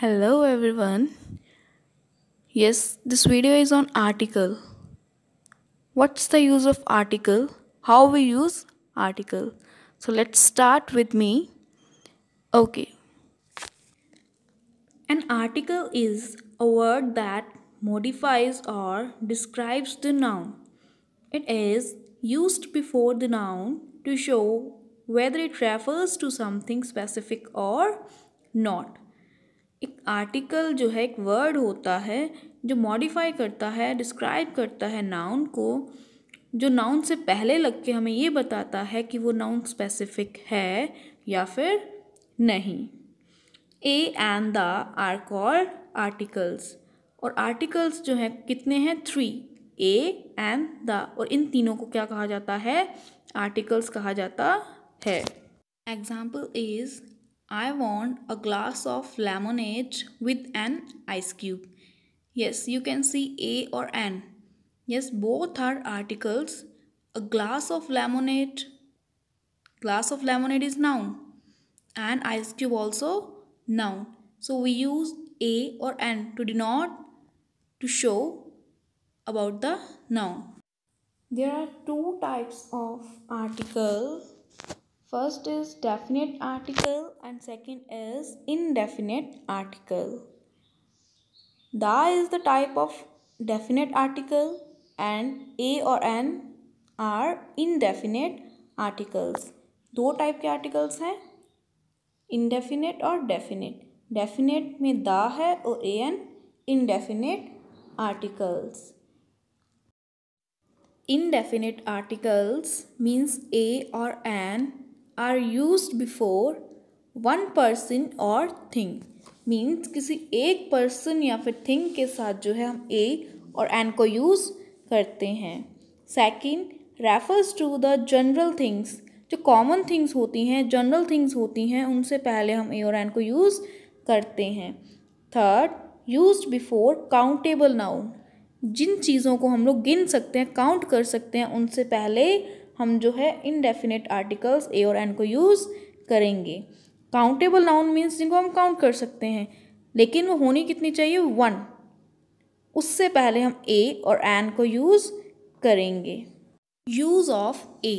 Hello everyone. Yes, this video is on article. What's the use of article? How we use article? So let's start with me. Okay. An article is a word that modifies or describes the noun. It is used before the noun to show whether it refers to something specific or not. एक article जो है एक word होता है जो modify करता है describe करता है नाउन को जो नाउन से पहले लग के हमें ये बताता है कि वो नाउन स्पेसिफिक है या फिर नहीं a and the are called articles और आर्टिकल्स जो हैं कितने हैं थ्री ए एंड द और इन तीनों को क्या कहा जाता है आर्टिकल्स कहा जाता है example is I want a glass of lemonade with an ice cube. Yes, you can see A or N. Yes, both are articles. A glass of lemonade. Glass of lemonade is noun. And ice cube also noun. So we use A or N to denote, to show about the noun. There are two types of articles. First is definite article and second is indefinite article. The is the type of definite article and a or an are indefinite articles. दो type articles are indefinite or Definite Definite definite में da और or an indefinite articles. indefinite articles means a or an are use before one person और thing means किसी एक person या फिर thing के साथ जो है हम ए और एन को यूज़ करते हैं second refers to the general things जो कॉमन थिंग्स होती हैं जनरल थिंग्स होती हैं उनसे पहले हम ए और एन को यूज़ करते हैं third use before countable noun जिन चीज़ों को हम लोग गिन सकते हैं काउंट कर सकते हैं उनसे पहले हम जो है इनडेफिनेट आर्टिकल्स ए और एन को यूज़ करेंगे काउंटेबल नाउन मीन्स जिनको हम काउंट कर सकते हैं लेकिन वो होनी कितनी चाहिए वन उससे पहले हम ए और एन को यूज़ करेंगे use of a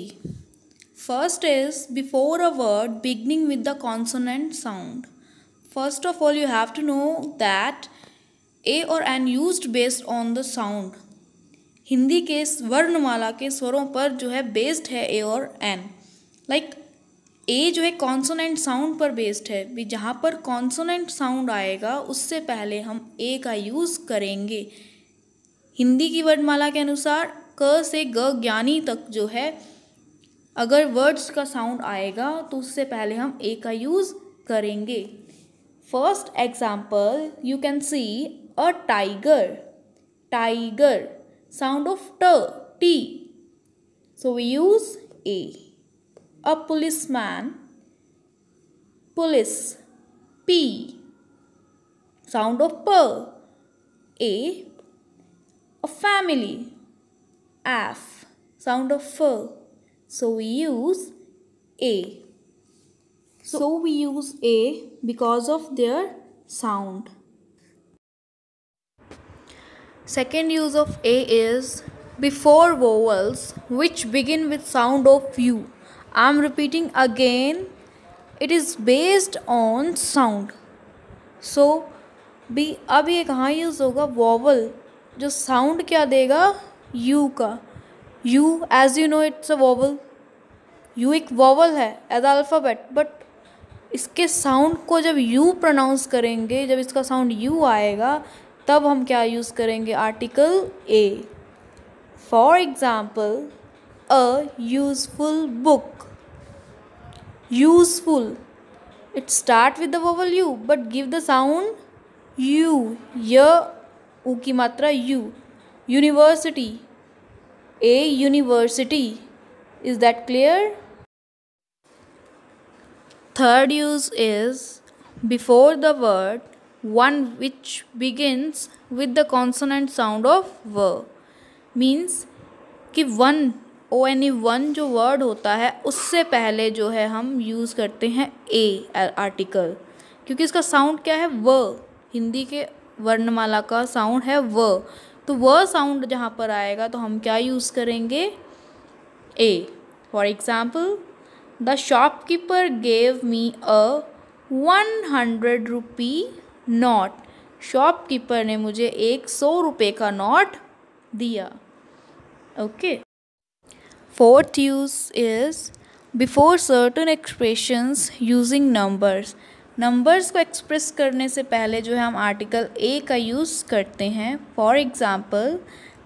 first is before a word beginning with the consonant sound first of all you have to know that a और an use based on the sound Hindi के वर्णमाला के स्वरों पर जो है बेस्ड है ए और एन लाइक ए जो है कॉन्सोनेंट साउंड पर बेस्ड है भी जहाँ पर कॉन्सोनेंट साउंड आएगा उससे पहले हम ए का यूज़ करेंगे हिंदी की वर्णमाला के अनुसार क से ग ज्ञानी तक जो है अगर वर्ड्स का साउंड आएगा तो उससे पहले हम ए का यूज़ करेंगे first example you can see a tiger tiger sound of t, t. So we use a. A policeman, police, p. Sound of p, a. A family, f. Sound of f. So we use a. So we use a because of their sound. Second use of A is before vowels which begin with sound of U. I am repeating again. It is based on sound. So B अब ये कहाँ use होगा vowel जो sound क्या देगा U का U as you know it's a vowel U एक vowel है एज अल्फ़ाबेट बट इसके साउंड को जब यू प्रोनाउंस करेंगे जब इसका साउंड यू आएगा तब हम क्या यूज़ करेंगे article a for example a useful book useful it start with the vowel U but give the sound U य ऊ की मात्रा U university a university is that clear third use is before the word one which begins with the consonant sound of व means कि one O any one जो word होता है उससे पहले जो है हम यूज़ करते हैं ए आर्टिकल क्योंकि इसका साउंड क्या है व हिंदी के वर्णमाला का साउंड है व तो व साउंड जहाँ पर आएगा तो हम क्या यूज़ करेंगे a for example the shopkeeper gave me a one hundred rupee note shopkeeper ने मुझे एक सौ रुपये का नोट दिया okay fourth use is before certain expressions using numbers numbers को एक्सप्रेस करने से पहले जो है हम आर्टिकल ए का यूज़ करते हैं for example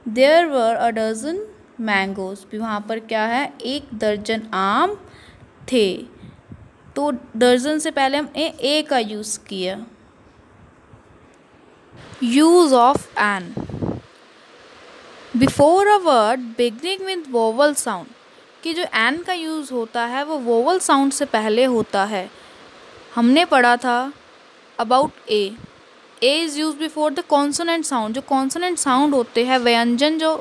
there were a dozen mangoes भी वहाँ पर क्या है एक दर्जन आम थे तो दर्जन से पहले हम ए, ए का यूज़ किया Use of an before a word beginning with vowel sound कि जो एन का यूज़ होता है वो वोवल साउंड से पहले होता है हमने पढ़ा था about a a is use before the consonant sound जो कॉन्सोनेंट साउंड होते हैं व्यंजन जो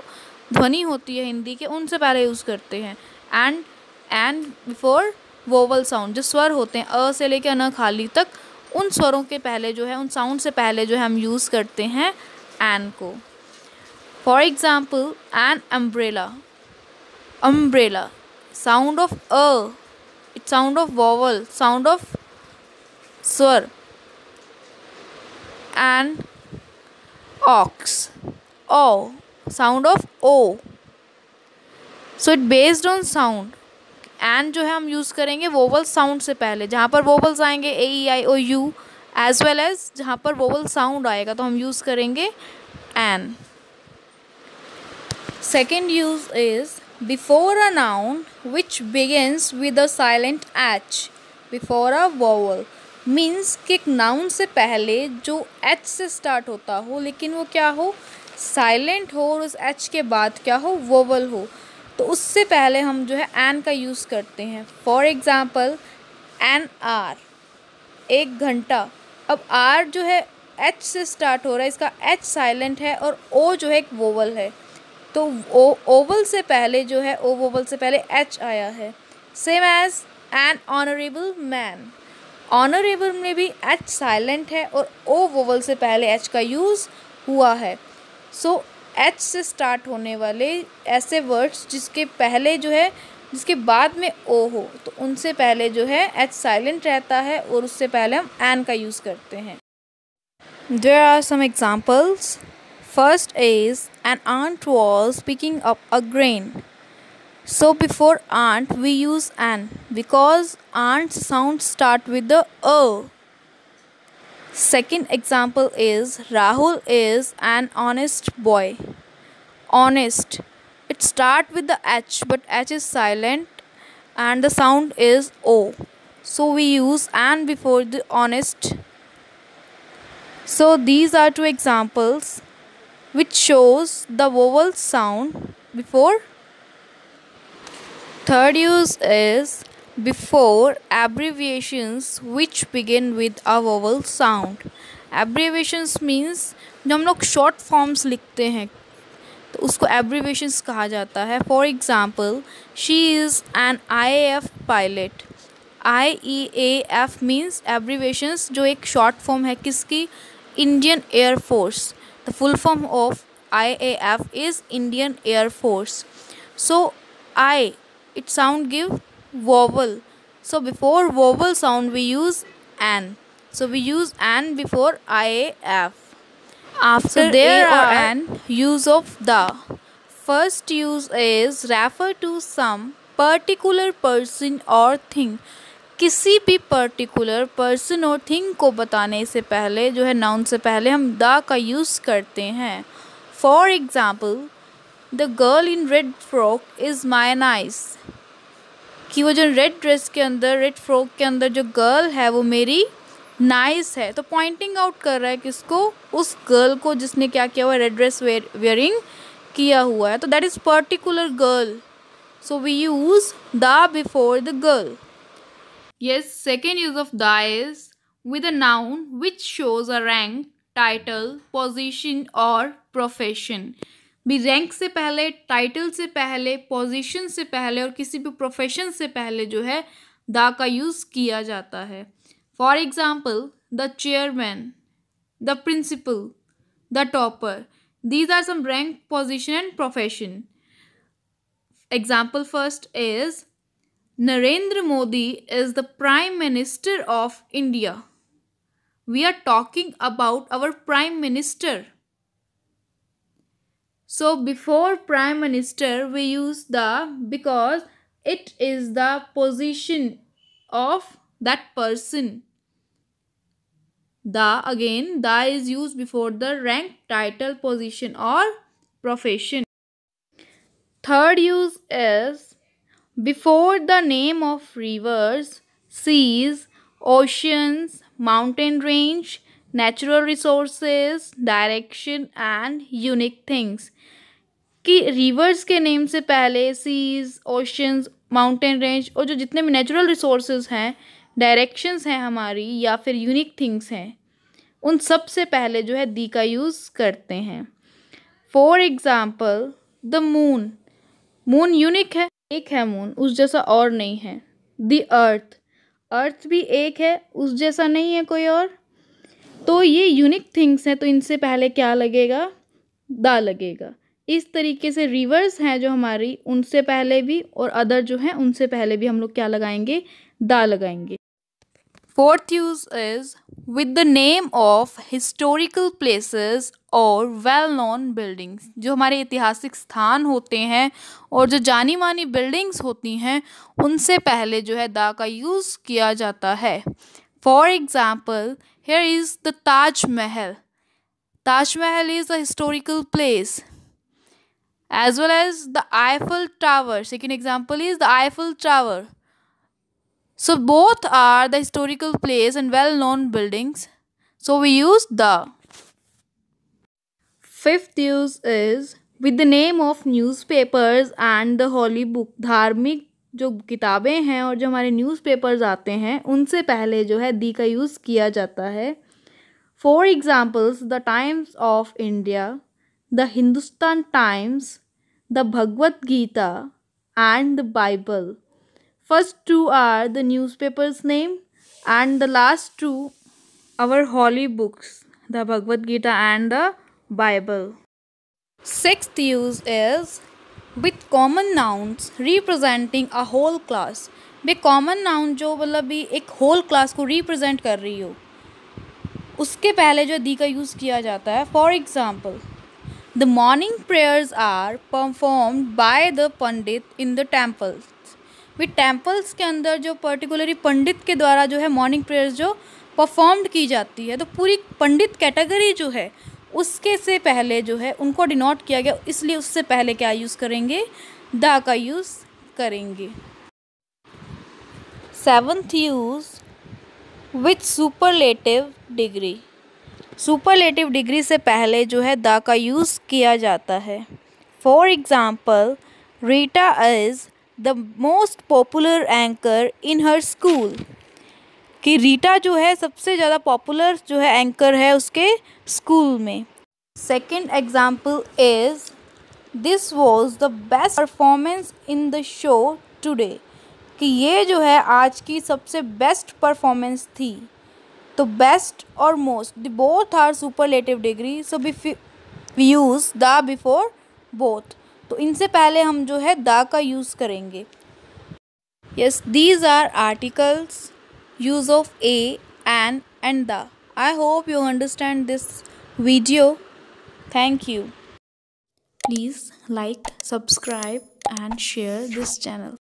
ध्वनि होती है हिंदी के उनसे पहले यूज़ करते हैं and and before vowel sound जो स्वर होते हैं अ से लेकर न खाली तक उन स्वरों के पहले जो है उन साउंड से पहले जो है हम यूज़ करते हैं एन को for example an umbrella umbrella sound of अ sound of vowel sound of स्वर an ox O sound of O so it based on sound and जो है हम यूज़ करेंगे वोवल साउंड से पहले जहाँ पर वोवल्स आएंगे A E I O U as well as जहाँ पर वोवल साउंड आएगा तो हम यूज़ करेंगे an second use is before a noun which begins with a silent H before a vowel means कि एक नाउन से पहले जो एच से स्टार्ट होता हो लेकिन वो क्या हो साइलेंट हो और उस एच के बाद क्या हो वोवल हो तो उससे पहले हम जो है एन का यूज़ करते हैं फॉर एग्ज़ाम्पल एन आर एक घंटा अब आर जो है एच से स्टार्ट हो रहा है इसका एच साइलेंट है और ओ जो है एक वोवल है तो ओ ओवल से पहले जो है ओ वोवल से पहले एच आया है same as an honourable man honourable में भी एच साइलेंट है और ओ वोवल से पहले एच का यूज़ हुआ है सो एच से स्टार्ट होने वाले ऐसे वर्ड्स जिसके पहले जो है जिसके बाद में ओ हो तो उनसे पहले जो है एच साइलेंट रहता है और उससे पहले हम एन का यूज़ करते हैं there are some examples first is an ant was picking up a grain so before ant we use an because ant sound start with the अ Second example is Rahul is an honest boy. Honest. It starts with the H but H is silent and the sound is O. So we use and before the honest. So these are two examples which shows the vowel sound before. Third use is before abbreviations which begin with a vowel sound abbreviations means जो हम लोग short forms लिखते हैं तो उसको abbreviations कहा जाता है for example she is an I F pilot I E A F means abbreviations जो एक शॉर्ट फॉर्म है किसकी Indian air force the full form of I A F is Indian air force so I it sound give vowel. So before vowel sound we use an. So we use an before iaf. After so there a or an use of the. First use is refer to some particular person और thing किसी भी particular person और thing को बताने से पहले जो है नाउन से पहले हम द का यूज़ करते हैं for example the girl in red frock is my nice कि वो जो रेड ड्रेस के अंदर रेड फ्रॉक के अंदर जो गर्ल है वो मेरी नाइस है तो पॉइंटिंग आउट कर रहा है किसको उस गर्ल को जिसने क्या किया हुआ रेड ड्रेस वेयरिंग किया हुआ है तो that is particular girl so we use the before the girl ये second use of the is with a noun which shows a rank title position और प्रोफेशन भी रैंक से पहले टाइटल से पहले पोजीशन से पहले और किसी भी प्रोफेशन से पहले जो है दा का यूज़ किया जाता है for example the chairman the principal the topper these are some rank position and profession example first is Narendra Modi is the prime minister of India we are talking about our prime minister So before prime minister we use the because it is the position of that person. The again the is used before the rank title position or profession. Third use is before the name of rivers, seas, oceans, mountain range, natural resources direction and unique things कि rivers के name से पहले seize oceans mountain range और जो जितने भी natural resources हैं directions हैं हमारी या फिर यूनिक थिंग्स हैं उन सब से पहले जो है दी का यूज़ करते हैं for example the moon moon unique है एक है मून उस जैसा और नहीं है द अर्थ अर्थ भी एक है उस जैसा नहीं है कोई और तो ये यूनिक थिंग्स हैं तो इनसे पहले क्या लगेगा दा लगेगा इस तरीके से रिवर्स हैं जो हमारी उनसे पहले भी और अदर जो हैं उनसे पहले भी हम लोग क्या लगाएंगे दा लगाएंगे fourth use is with the name of historical places और वेल नोन बिल्डिंग्स जो हमारे ऐतिहासिक स्थान होते हैं और जो जानी मानी बिल्डिंग्स होती हैं उनसे पहले जो है दा का यूज़ किया जाता है for example Here is the Taj Mahal. Taj Mahal is a historical place as well as the Eiffel Tower. Second example is the Eiffel Tower. So both are the historical place and well-known buildings. So we use the. Fifth use is with the name of newspapers and the holy book. Dharmic जो किताबें हैं और जो हमारे newspapers आते हैं उनसे पहले जो है दी का यूज़ किया जाता है for examples the Times of India the Hindustan Times the Bhagavad Gita and the Bible first two are the newspapers name and the last two our holy books the Bhagavad Gita and the Bible six use is with common nouns representing a whole class by common noun जो मतलब भी एक whole class को represent कर रही हो उसके पहले जो दी का यूज़ किया जाता है for example the morning prayers are performed by the pandit in the temples वे टेम्पल्स के अंदर जो पर्टिकुलरली पंडित के द्वारा जो है मॉर्निंग प्रेयर्स जो परफॉर्म्ड की जाती है तो पूरी पंडित कैटेगरी जो है उसके से पहले जो है उनको डिनोट किया गया इसलिए उससे पहले क्या यूज़ करेंगे द का यूज़ करेंगे seventh use with superlative degree superlative degree से पहले जो है द का यूज़ किया जाता है for example Rita is the most popular anchor in her school कि रीटा जो है सबसे ज़्यादा पॉपुलर जो है एंकर है उसके स्कूल में second example is this was the best performance in the show today कि ये जो है आज की सबसे बेस्ट परफॉर्मेंस थी तो बेस्ट और most the both are superlative degree so we use the before both तो इनसे पहले हम जो है द का यूज़ करेंगे yes these are articles use of a, an and the. I hope you understand this video. Thank you. Please like, subscribe and share this channel.